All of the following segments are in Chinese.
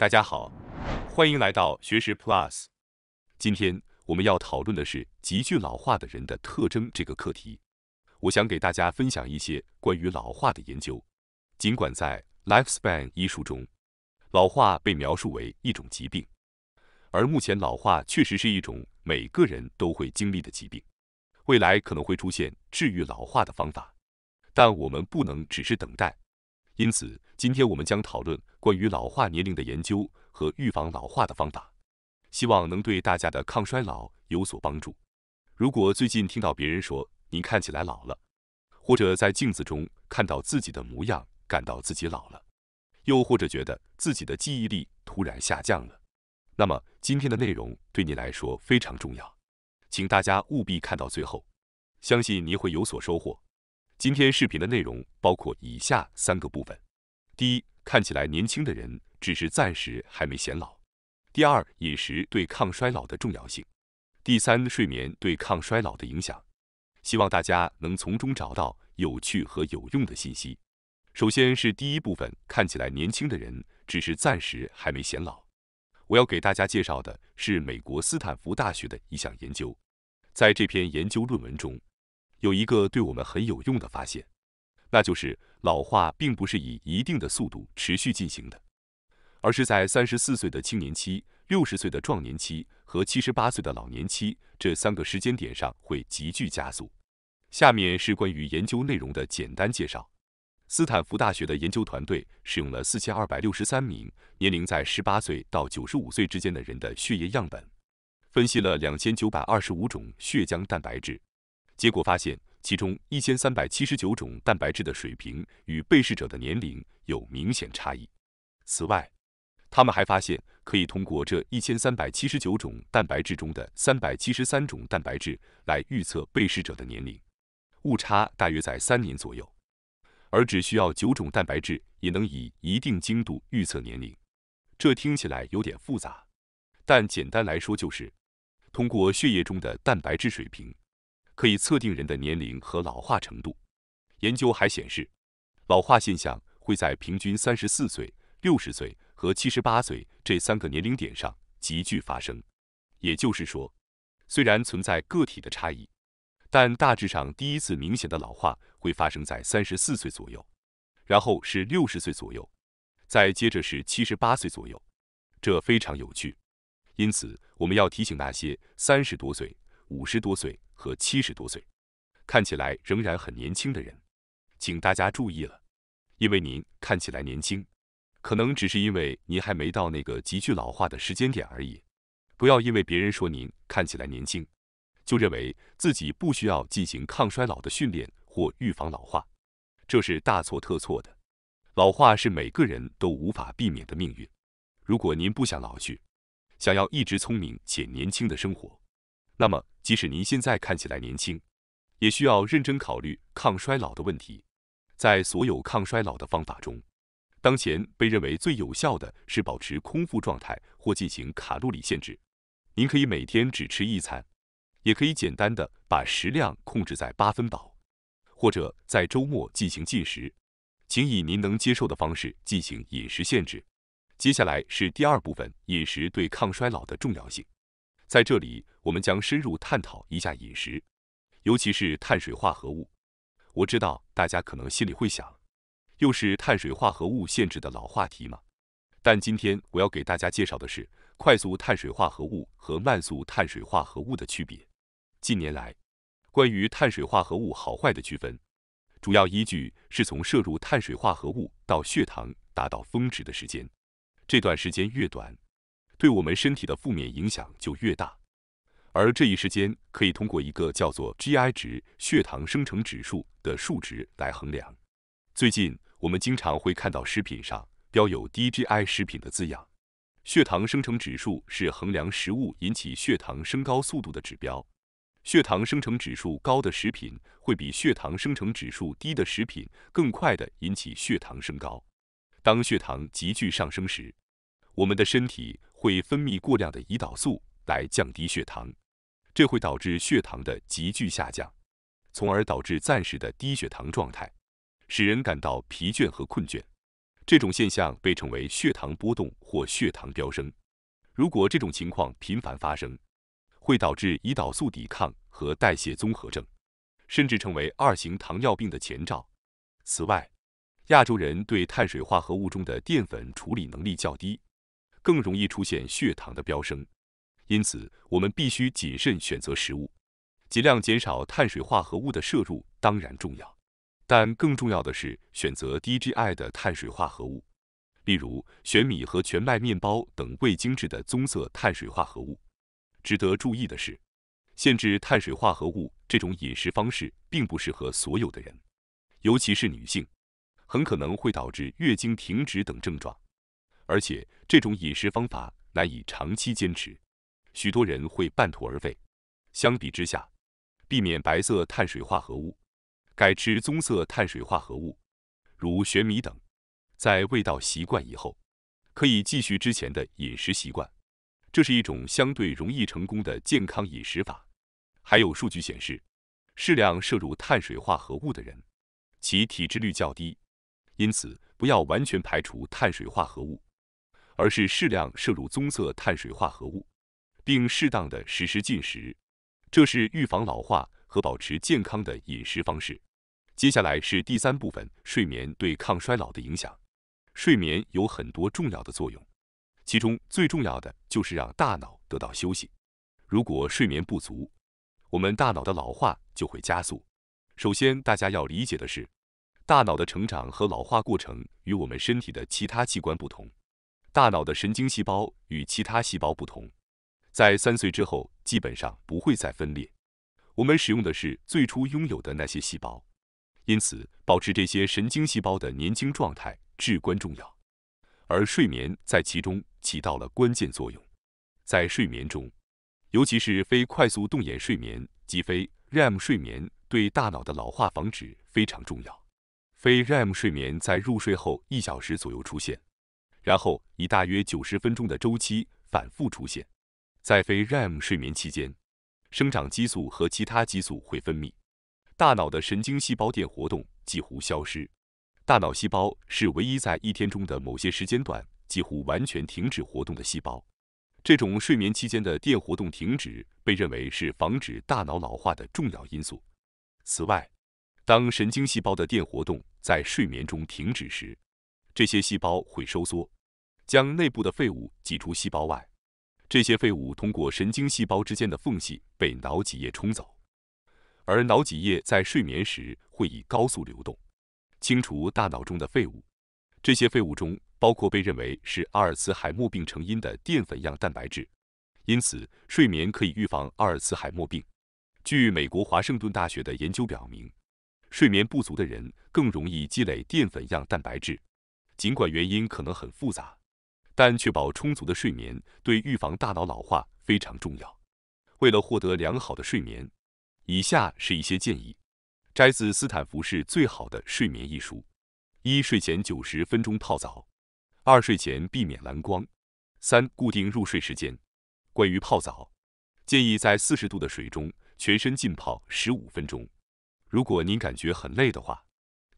大家好，欢迎来到学识 Plus。今天我们要讨论的是极具老化的人的特征这个课题。我想给大家分享一些关于老化的研究。尽管在《Life Span》一书中，老化被描述为一种疾病，而目前老化确实是一种每个人都会经历的疾病。未来可能会出现治愈老化的方法，但我们不能只是等待。因此，今天我们将讨论关于老化年龄的研究和预防老化的方法，希望能对大家的抗衰老有所帮助。如果最近听到别人说你看起来老了，或者在镜子中看到自己的模样感到自己老了，又或者觉得自己的记忆力突然下降了，那么今天的内容对你来说非常重要，请大家务必看到最后，相信你会有所收获。今天视频的内容包括以下三个部分：第一，看起来年轻的人只是暂时还没显老；第二，饮食对抗衰老的重要性；第三，睡眠对抗衰老的影响。希望大家能从中找到有趣和有用的信息。首先是第一部分，看起来年轻的人只是暂时还没显老。我要给大家介绍的是美国斯坦福大学的一项研究，在这篇研究论文中。有一个对我们很有用的发现，那就是老化并不是以一定的速度持续进行的，而是在三十四岁的青年期、六十岁的壮年期和七十八岁的老年期这三个时间点上会急剧加速。下面是关于研究内容的简单介绍：斯坦福大学的研究团队使用了四千二百六十三名年龄在十八岁到九十五岁之间的人的血液样本，分析了两千九百二十五种血浆蛋白质。结果发现，其中一千三百七十九种蛋白质的水平与被试者的年龄有明显差异。此外，他们还发现，可以通过这一千三百七十九种蛋白质中的三百七十三种蛋白质来预测被试者的年龄，误差大约在三年左右。而只需要九种蛋白质也能以一定精度预测年龄。这听起来有点复杂，但简单来说就是，通过血液中的蛋白质水平。可以测定人的年龄和老化程度。研究还显示，老化现象会在平均三十四岁、六十岁和七十八岁这三个年龄点上急剧发生。也就是说，虽然存在个体的差异，但大致上第一次明显的老化会发生在三十四岁左右，然后是六十岁左右，再接着是七十八岁左右。这非常有趣。因此，我们要提醒那些三十多岁。五十多岁和七十多岁，看起来仍然很年轻的人，请大家注意了，因为您看起来年轻，可能只是因为您还没到那个急剧老化的时间点而已。不要因为别人说您看起来年轻，就认为自己不需要进行抗衰老的训练或预防老化，这是大错特错的。老化是每个人都无法避免的命运。如果您不想老去，想要一直聪明且年轻的生活。那么，即使您现在看起来年轻，也需要认真考虑抗衰老的问题。在所有抗衰老的方法中，当前被认为最有效的是保持空腹状态或进行卡路里限制。您可以每天只吃一餐，也可以简单的把食量控制在八分饱，或者在周末进行进食。请以您能接受的方式进行饮食限制。接下来是第二部分：饮食对抗衰老的重要性。在这里，我们将深入探讨一下饮食，尤其是碳水化合物。我知道大家可能心里会想，又是碳水化合物限制的老话题吗？但今天我要给大家介绍的是快速碳水化合物和慢速碳水化合物的区别。近年来，关于碳水化合物好坏的区分，主要依据是从摄入碳水化合物到血糖达到峰值的时间，这段时间越短。对我们身体的负面影响就越大，而这一时间可以通过一个叫做 GI 值（血糖生成指数）的数值来衡量。最近，我们经常会看到食品上标有低 GI 食品的字样。血糖生成指数是衡量食物引起血糖升高速度的指标。血糖生成指数高的食品会比血糖生成指数低的食品更快地引起血糖升高。当血糖急剧上升时，我们的身体会分泌过量的胰岛素来降低血糖，这会导致血糖的急剧下降，从而导致暂时的低血糖状态，使人感到疲倦和困倦。这种现象被称为血糖波动或血糖飙升。如果这种情况频繁发生，会导致胰岛素抵抗和代谢综合症，甚至成为二型糖尿病的前兆。此外，亚洲人对碳水化合物中的淀粉处理能力较低。更容易出现血糖的飙升，因此我们必须谨慎选择食物，尽量减少碳水化合物的摄入，当然重要，但更重要的是选择低 GI 的碳水化合物，例如玄米和全麦面包等未精制的棕色碳水化合物。值得注意的是，限制碳水化合物这种饮食方式并不适合所有的人，尤其是女性，很可能会导致月经停止等症状。而且这种饮食方法难以长期坚持，许多人会半途而废。相比之下，避免白色碳水化合物，改吃棕色碳水化合物，如玄米等，在味道习惯以后，可以继续之前的饮食习惯。这是一种相对容易成功的健康饮食法。还有数据显示，适量摄入碳水化合物的人，其体脂率较低，因此不要完全排除碳水化合物。而是适量摄入棕色碳水化合物，并适当的实施进食，这是预防老化和保持健康的饮食方式。接下来是第三部分：睡眠对抗衰老的影响。睡眠有很多重要的作用，其中最重要的就是让大脑得到休息。如果睡眠不足，我们大脑的老化就会加速。首先，大家要理解的是，大脑的成长和老化过程与我们身体的其他器官不同。大脑的神经细胞与其他细胞不同，在三岁之后基本上不会再分裂。我们使用的是最初拥有的那些细胞，因此保持这些神经细胞的年轻状态至关重要。而睡眠在其中起到了关键作用。在睡眠中，尤其是非快速动眼睡眠即非 REM 睡眠，对大脑的老化防止非常重要。非 REM 睡眠在入睡后一小时左右出现。然后以大约九十分钟的周期反复出现，在非 REM 睡眠期间，生长激素和其他激素会分泌，大脑的神经细胞电活动几乎消失，大脑细胞是唯一在一天中的某些时间段几乎完全停止活动的细胞。这种睡眠期间的电活动停止被认为是防止大脑老化的重要因素。此外，当神经细胞的电活动在睡眠中停止时，这些细胞会收缩，将内部的废物挤出细胞外。这些废物通过神经细胞之间的缝隙被脑脊液冲走，而脑脊液在睡眠时会以高速流动，清除大脑中的废物。这些废物中包括被认为是阿尔茨海默病成因的淀粉样蛋白质。因此，睡眠可以预防阿尔茨海默病。据美国华盛顿大学的研究表明，睡眠不足的人更容易积累淀粉样蛋白质。尽管原因可能很复杂，但确保充足的睡眠对预防大脑老化非常重要。为了获得良好的睡眠，以下是一些建议，摘自《斯坦福是最好的睡眠》一书：一、睡前九十分钟泡澡；二、睡前避免蓝光；三、固定入睡时间。关于泡澡，建议在四十度的水中全身浸泡十五分钟。如果您感觉很累的话。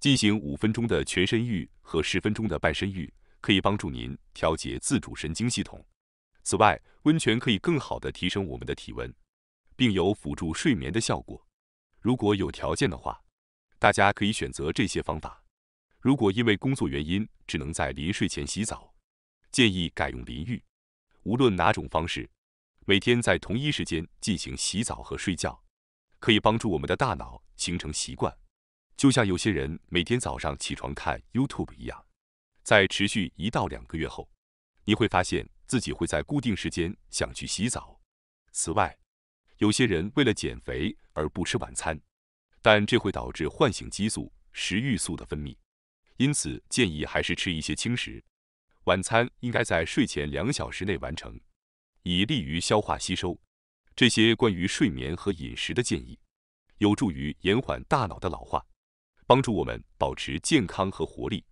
进行五分钟的全身浴和十分钟的半身浴，可以帮助您调节自主神经系统。此外，温泉可以更好地提升我们的体温，并有辅助睡眠的效果。如果有条件的话，大家可以选择这些方法。如果因为工作原因只能在临睡前洗澡，建议改用淋浴。无论哪种方式，每天在同一时间进行洗澡和睡觉，可以帮助我们的大脑形成习惯。就像有些人每天早上起床看 YouTube 一样，在持续一到两个月后，你会发现自己会在固定时间想去洗澡。此外，有些人为了减肥而不吃晚餐，但这会导致唤醒激素食欲素的分泌，因此建议还是吃一些轻食。晚餐应该在睡前两小时内完成，以利于消化吸收。这些关于睡眠和饮食的建议，有助于延缓大脑的老化。帮助我们保持健康和活力。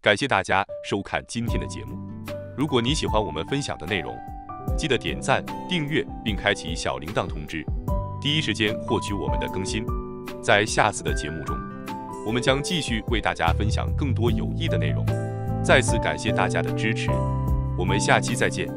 感谢大家收看今天的节目。如果你喜欢我们分享的内容，记得点赞、订阅并开启小铃铛通知，第一时间获取我们的更新。在下次的节目中，我们将继续为大家分享更多有益的内容。再次感谢大家的支持，我们下期再见。